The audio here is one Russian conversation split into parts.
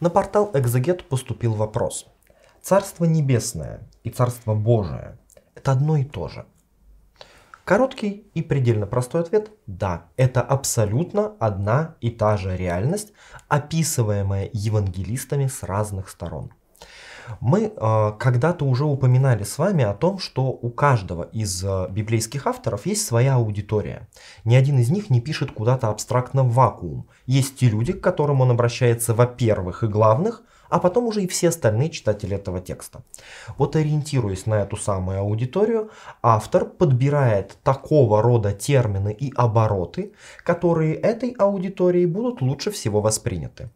На портал Экзегет поступил вопрос. Царство Небесное и Царство Божие – это одно и то же. Короткий и предельно простой ответ – да, это абсолютно одна и та же реальность, описываемая евангелистами с разных сторон. Мы э, когда-то уже упоминали с вами о том, что у каждого из э, библейских авторов есть своя аудитория. Ни один из них не пишет куда-то абстрактно в вакуум. Есть те люди, к которым он обращается во-первых и главных, а потом уже и все остальные читатели этого текста. Вот ориентируясь на эту самую аудиторию, автор подбирает такого рода термины и обороты, которые этой аудитории будут лучше всего восприняты.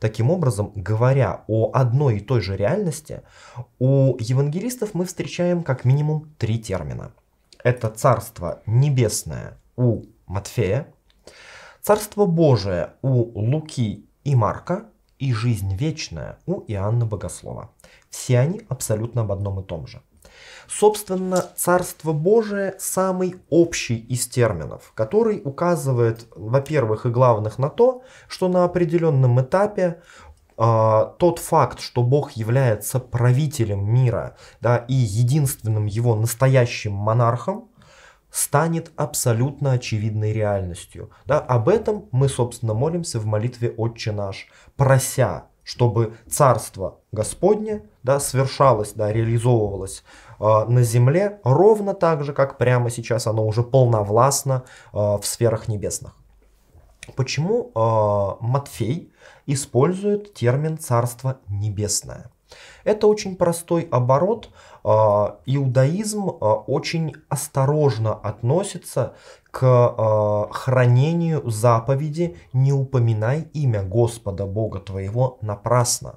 Таким образом, говоря о одной и той же реальности, у евангелистов мы встречаем как минимум три термина. Это Царство Небесное у Матфея, Царство Божие у Луки и Марка и Жизнь Вечная у Иоанна Богослова. Все они абсолютно об одном и том же – Собственно, Царство Божие самый общий из терминов, который указывает, во-первых, и главных на то, что на определенном этапе а, тот факт, что Бог является правителем мира да, и единственным его настоящим монархом, станет абсолютно очевидной реальностью. Да, об этом мы, собственно, молимся в молитве «Отче наш», прося чтобы Царство Господне да, свершалось, да, реализовывалось э, на земле ровно так же, как прямо сейчас оно уже полновластно э, в сферах небесных. Почему э, Матфей использует термин «Царство Небесное»? Это очень простой оборот. А, иудаизм а, очень осторожно относится к а, хранению заповеди «Не упоминай имя Господа Бога твоего напрасно»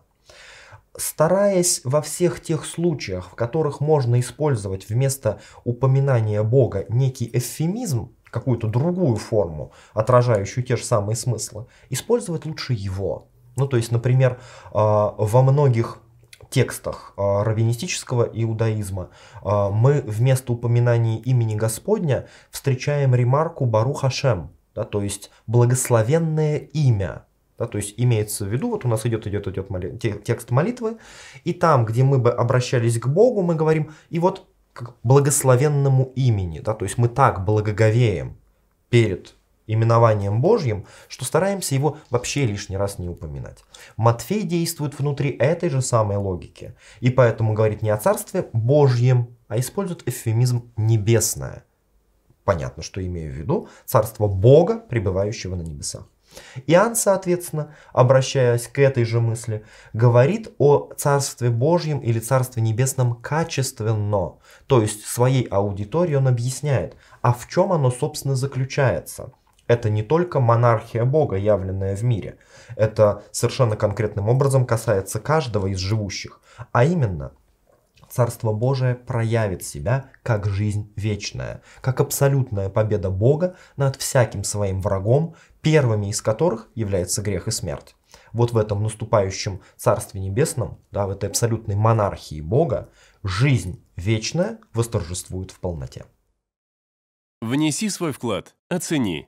стараясь во всех тех случаях, в которых можно использовать вместо упоминания Бога некий эвфемизм, какую-то другую форму, отражающую те же самые смыслы, использовать лучше его. Ну, то есть, например, во многих текстах а, раввинистического иудаизма а, мы вместо упоминания имени Господня встречаем ремарку Бару Хашем, да, то есть благословенное имя. Да, то есть имеется в виду, вот у нас идет, идет, идет моли, текст молитвы, и там, где мы бы обращались к Богу, мы говорим, и вот к благословенному имени, да, то есть мы так благоговеем перед именованием Божьим, что стараемся его вообще лишний раз не упоминать. Матфей действует внутри этой же самой логики, и поэтому говорит не о Царстве Божьем, а использует эвфемизм «небесное». Понятно, что имею в виду Царство Бога, пребывающего на небесах. Иоанн, соответственно, обращаясь к этой же мысли, говорит о Царстве Божьем или Царстве Небесном качественно, то есть своей аудитории он объясняет, а в чем оно, собственно, заключается – это не только монархия Бога, явленная в мире. Это совершенно конкретным образом касается каждого из живущих. А именно, Царство Божие проявит себя как жизнь вечная, как абсолютная победа Бога над всяким своим врагом, первыми из которых является грех и смерть. Вот в этом наступающем Царстве Небесном, да, в этой абсолютной монархии Бога, жизнь вечная восторжествует в полноте. Внеси свой вклад, оцени,